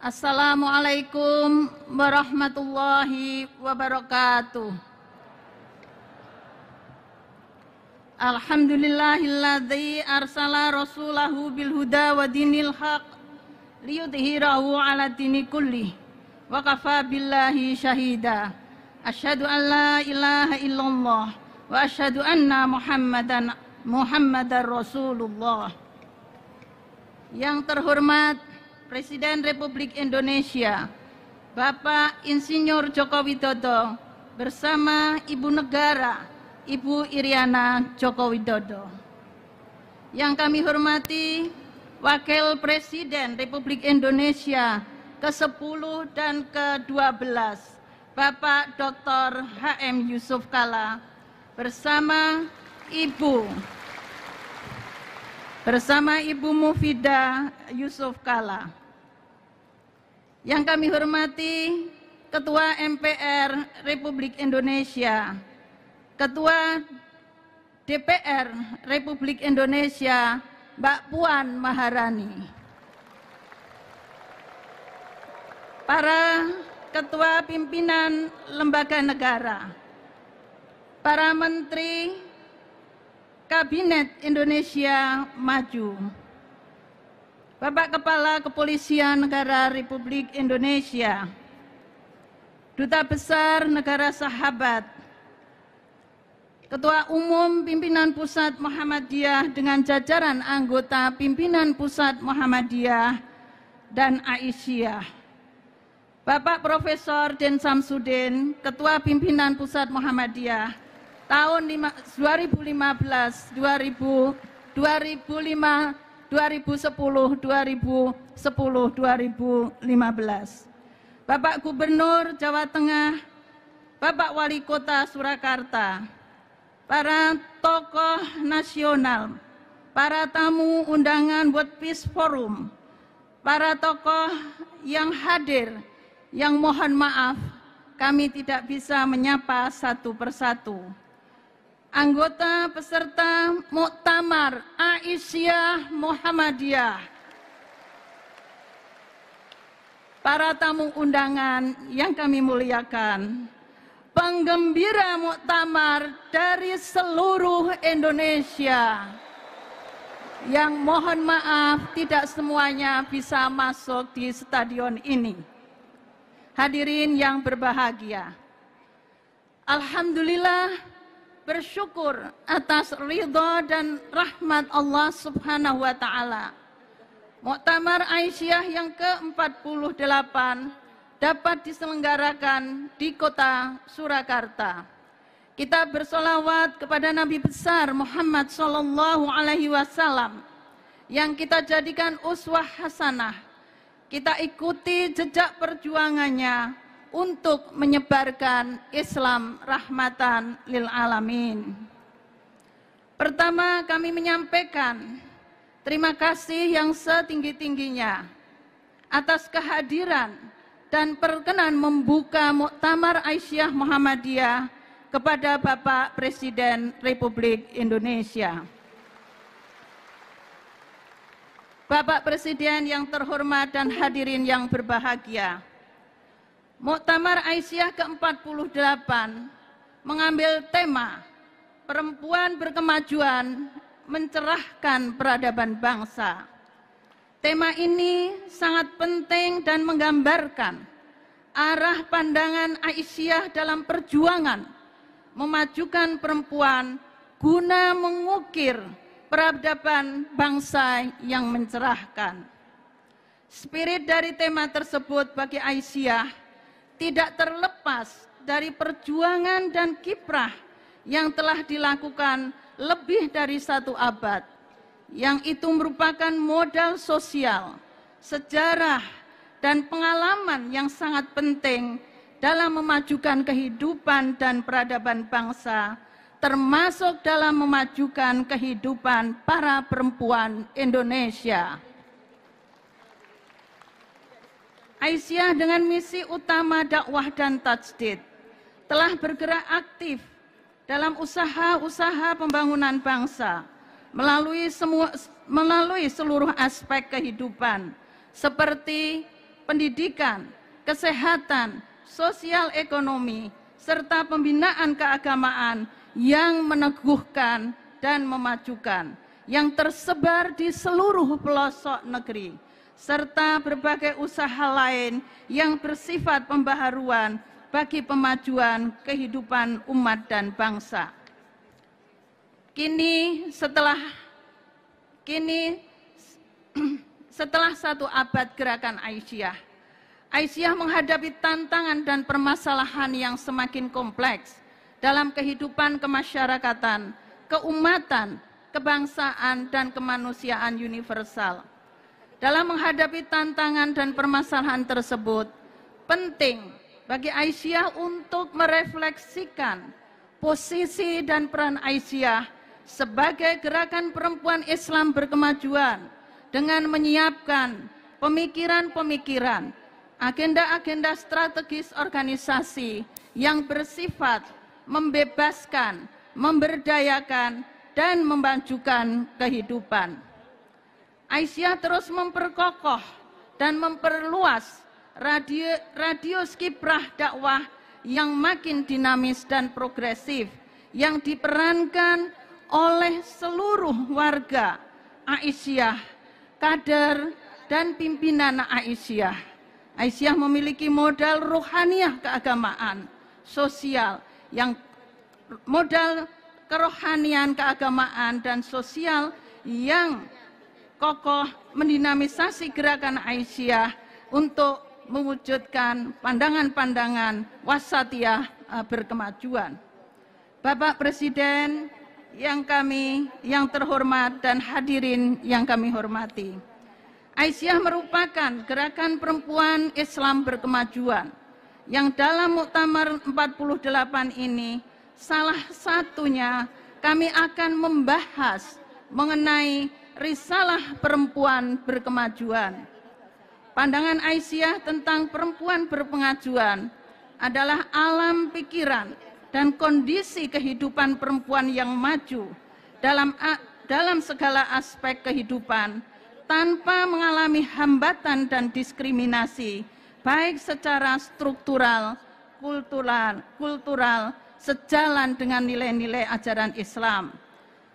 Assalamualaikum warahmatullahi wabarakatuh. Alhamdulillahilladzi arsala rasulahu bil huda wa dinil haq liyudhhirahu ala dini kulli wa kafa billahi syahida. Asyhadu an la ilaha illallah wa asyhadu anna Muhammadan Muhammadar Rasulullah. Yang terhormat Presiden Republik Indonesia, Bapak Insinyur Joko Widodo bersama Ibu Negara, Ibu Iriana Joko Widodo. Yang kami hormati Wakil Presiden Republik Indonesia ke-10 dan ke-12, Bapak Dr. HM Yusuf Kala bersama Ibu bersama Ibu Mufida Yusuf Kala. Yang kami hormati Ketua MPR Republik Indonesia, Ketua DPR Republik Indonesia, Mbak Puan Maharani. Para ketua pimpinan lembaga negara, para menteri Kabinet Indonesia Maju, Bapak Kepala Kepolisian Negara Republik Indonesia, Duta Besar Negara Sahabat, Ketua Umum Pimpinan Pusat Muhammadiyah dengan jajaran anggota Pimpinan Pusat Muhammadiyah dan Aisyah. Bapak Profesor Den Samsudin, Ketua Pimpinan Pusat Muhammadiyah tahun 2015 2015 2010, 2010, 2015. Bapak Gubernur Jawa Tengah, Bapak Wali Kota Surakarta, para tokoh nasional, para tamu undangan World Peace Forum, para tokoh yang hadir, yang mohon maaf kami tidak bisa menyapa satu persatu anggota peserta Muktamar Aisyah Muhammadiyah. Para tamu undangan yang kami muliakan, penggembira muktamar dari seluruh Indonesia. Yang mohon maaf tidak semuanya bisa masuk di stadion ini. Hadirin yang berbahagia. Alhamdulillah bersyukur atas ridho dan rahmat Allah Subhanahu wa taala. Muktamar Aisyah yang ke-48 dapat diselenggarakan di kota Surakarta. Kita bersolawat kepada Nabi besar Muhammad Sallallahu Alaihi Wasallam yang kita jadikan uswah hasanah. Kita ikuti jejak perjuangannya untuk menyebarkan Islam rahmatan lil alamin. Pertama kami menyampaikan terima kasih yang setinggi-tingginya atas kehadiran dan perkenan membuka Muktamar Aisyah Muhammadiyah kepada Bapak Presiden Republik Indonesia. Bapak Presiden yang terhormat dan hadirin yang berbahagia, Muktamar Aisyah ke-48 mengambil tema perempuan berkemajuan mencerahkan peradaban bangsa. Tema ini sangat penting dan menggambarkan arah pandangan Aisyah dalam perjuangan memajukan perempuan guna mengukir peradaban bangsa yang mencerahkan. Spirit dari tema tersebut bagi Aisyah tidak terlepas dari perjuangan dan kiprah yang telah dilakukan lebih dari satu abad, yang itu merupakan modal sosial, sejarah, dan pengalaman yang sangat penting dalam memajukan kehidupan dan peradaban bangsa, termasuk dalam memajukan kehidupan para perempuan Indonesia. Aisyah dengan misi utama dakwah dan tajdid telah bergerak aktif dalam usaha-usaha pembangunan bangsa melalui semua melalui seluruh aspek kehidupan seperti pendidikan, kesehatan, sosial ekonomi serta pembinaan keagamaan yang meneguhkan dan memajukan yang tersebar di seluruh pelosok negeri serta berbagai usaha lain yang bersifat pembaharuan bagi pemajuan kehidupan umat dan bangsa. Kini setelah kini setelah satu abad gerakan Aisyah, Aisyah menghadapi tantangan dan permasalahan yang semakin kompleks dalam kehidupan kemasyarakatan, keumatan, kebangsaan, dan kemanusiaan universal. Dalam menghadapi tantangan dan permasalahan tersebut, penting bagi Aisyah untuk merefleksikan posisi dan peran Aisyah sebagai gerakan perempuan Islam berkemajuan dengan menyiapkan pemikiran-pemikiran, agenda-agenda strategis organisasi yang bersifat membebaskan, memberdayakan, dan memajukan kehidupan. Aisyah terus memperkokoh dan memperluas radio, radius kiprah dakwah yang makin dinamis dan progresif yang diperankan oleh seluruh warga Aisyah, kader dan pimpinan Aisyah. Aisyah memiliki modal rohaniah keagamaan, sosial yang modal kerohanian keagamaan dan sosial yang kokoh mendinamisasi gerakan Aisyah untuk mewujudkan pandangan-pandangan wasatiyah e, berkemajuan. Bapak Presiden yang kami yang terhormat dan hadirin yang kami hormati. Aisyah merupakan gerakan perempuan Islam berkemajuan yang dalam Muktamar 48 ini salah satunya kami akan membahas mengenai risalah perempuan berkemajuan. Pandangan Aisyah tentang perempuan berpengajuan adalah alam pikiran dan kondisi kehidupan perempuan yang maju dalam dalam segala aspek kehidupan tanpa mengalami hambatan dan diskriminasi baik secara struktural, kultural, kultural sejalan dengan nilai-nilai ajaran Islam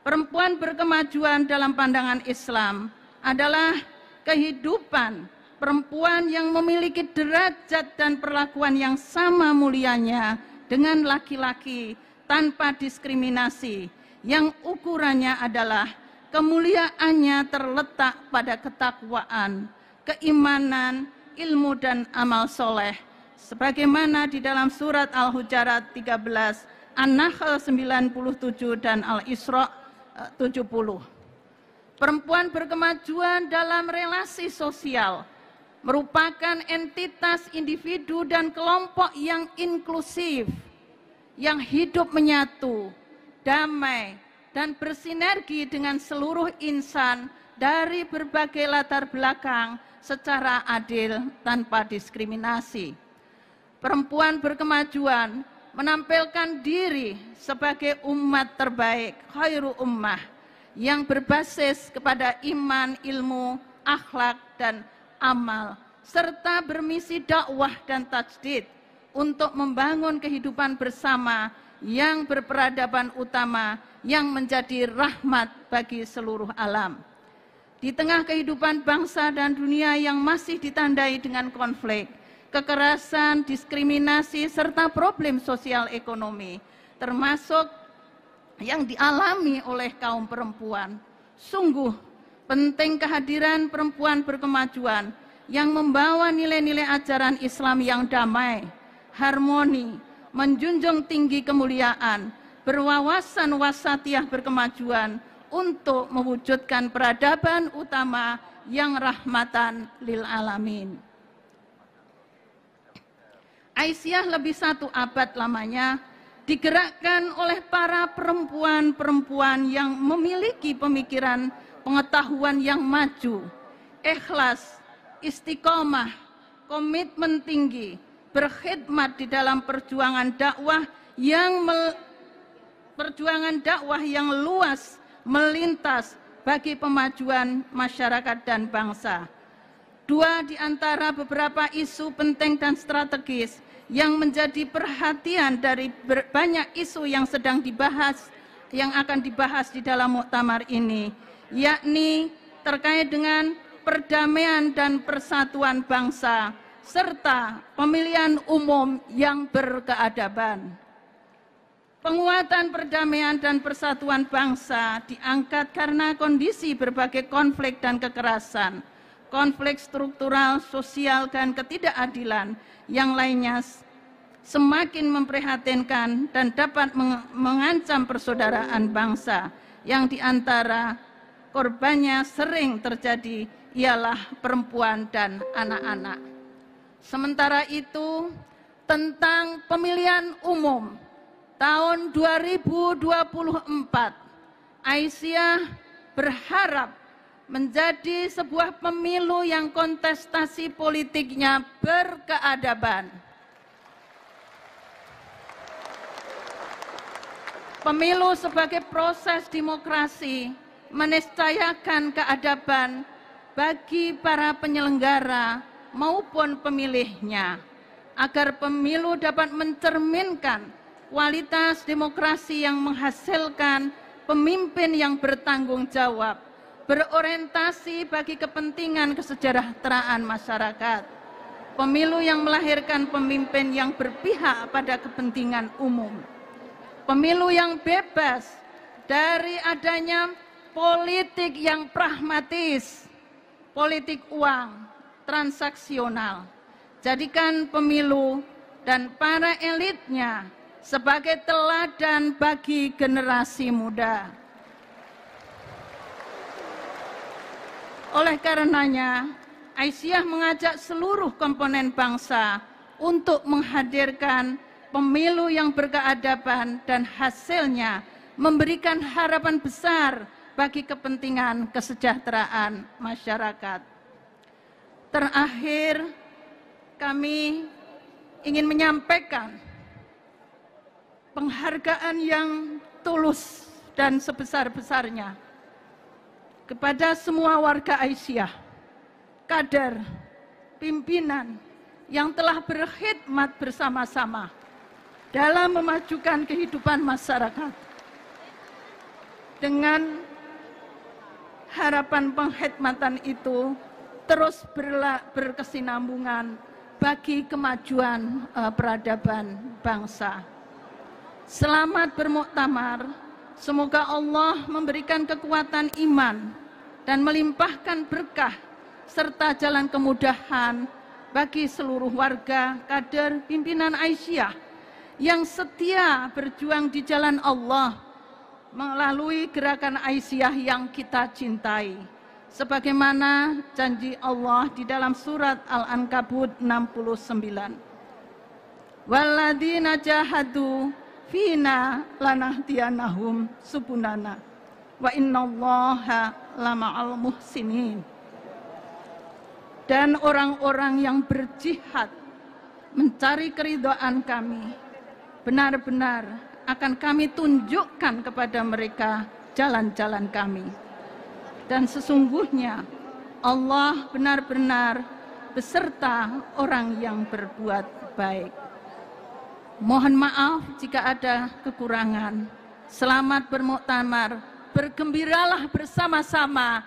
perempuan berkemajuan dalam pandangan Islam adalah kehidupan perempuan yang memiliki derajat dan perlakuan yang sama mulianya dengan laki-laki tanpa diskriminasi yang ukurannya adalah kemuliaannya terletak pada ketakwaan, keimanan, ilmu dan amal soleh. Sebagaimana di dalam surat Al-Hujarat 13, An-Nahl 97 dan Al-Isra' 70. Perempuan berkemajuan dalam relasi sosial merupakan entitas individu dan kelompok yang inklusif, yang hidup menyatu, damai, dan bersinergi dengan seluruh insan dari berbagai latar belakang secara adil tanpa diskriminasi. Perempuan berkemajuan menampilkan diri sebagai umat terbaik, khairu ummah, yang berbasis kepada iman, ilmu, akhlak, dan amal, serta bermisi dakwah dan tajdid untuk membangun kehidupan bersama yang berperadaban utama yang menjadi rahmat bagi seluruh alam. Di tengah kehidupan bangsa dan dunia yang masih ditandai dengan konflik, kekerasan, diskriminasi, serta problem sosial ekonomi, termasuk yang dialami oleh kaum perempuan. Sungguh penting kehadiran perempuan berkemajuan yang membawa nilai-nilai ajaran Islam yang damai, harmoni, menjunjung tinggi kemuliaan, berwawasan wasatiah berkemajuan untuk mewujudkan peradaban utama yang rahmatan lil alamin. Aisyah lebih satu abad lamanya digerakkan oleh para perempuan-perempuan yang memiliki pemikiran pengetahuan yang maju, ikhlas, istiqomah, komitmen tinggi, berkhidmat di dalam perjuangan dakwah yang mel, perjuangan dakwah yang luas melintas bagi pemajuan masyarakat dan bangsa. Dua di antara beberapa isu penting dan strategis yang menjadi perhatian dari banyak isu yang sedang dibahas yang akan dibahas di dalam muktamar ini yakni terkait dengan perdamaian dan persatuan bangsa serta pemilihan umum yang berkeadaban. Penguatan perdamaian dan persatuan bangsa diangkat karena kondisi berbagai konflik dan kekerasan konflik struktural, sosial, dan ketidakadilan yang lainnya semakin memprihatinkan dan dapat mengancam persaudaraan bangsa yang diantara korbannya sering terjadi ialah perempuan dan anak-anak. Sementara itu, tentang pemilihan umum tahun 2024, Aisyah berharap menjadi sebuah pemilu yang kontestasi politiknya berkeadaban. Pemilu sebagai proses demokrasi meniscayakan keadaban bagi para penyelenggara maupun pemilihnya agar pemilu dapat mencerminkan kualitas demokrasi yang menghasilkan pemimpin yang bertanggung jawab berorientasi bagi kepentingan kesejahteraan masyarakat. Pemilu yang melahirkan pemimpin yang berpihak pada kepentingan umum. Pemilu yang bebas dari adanya politik yang pragmatis, politik uang, transaksional. Jadikan pemilu dan para elitnya sebagai teladan bagi generasi muda. Oleh karenanya, Aisyah mengajak seluruh komponen bangsa untuk menghadirkan pemilu yang berkeadaban dan hasilnya memberikan harapan besar bagi kepentingan kesejahteraan masyarakat. Terakhir, kami ingin menyampaikan penghargaan yang tulus dan sebesar-besarnya kepada semua warga Aisyah, kader, pimpinan yang telah berkhidmat bersama-sama dalam memajukan kehidupan masyarakat. Dengan harapan pengkhidmatan itu terus berkesinambungan bagi kemajuan eh, peradaban bangsa. Selamat bermuktamar, semoga Allah memberikan kekuatan iman, dan melimpahkan berkah serta jalan kemudahan bagi seluruh warga kader pimpinan Aisyah yang setia berjuang di jalan Allah melalui gerakan Aisyah yang kita cintai. Sebagaimana janji Allah di dalam surat Al-Ankabut 69 waladina jahadu fina lanahtianahum subunana wa innallaha Lama lama'al muhsinin. Dan orang-orang yang berjihad mencari keridoan kami, benar-benar akan kami tunjukkan kepada mereka jalan-jalan kami. Dan sesungguhnya Allah benar-benar beserta orang yang berbuat baik. Mohon maaf jika ada kekurangan. Selamat bermuktamar bergembiralah bersama-sama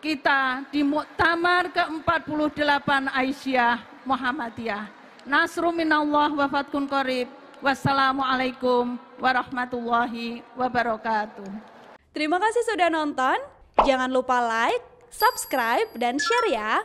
kita di Muktamar ke-48 Aisyah Muhammadiyah. Nasru minallah wafatkun korib. Wassalamualaikum warahmatullahi wabarakatuh. Terima kasih sudah nonton. Jangan lupa like, subscribe, dan share ya.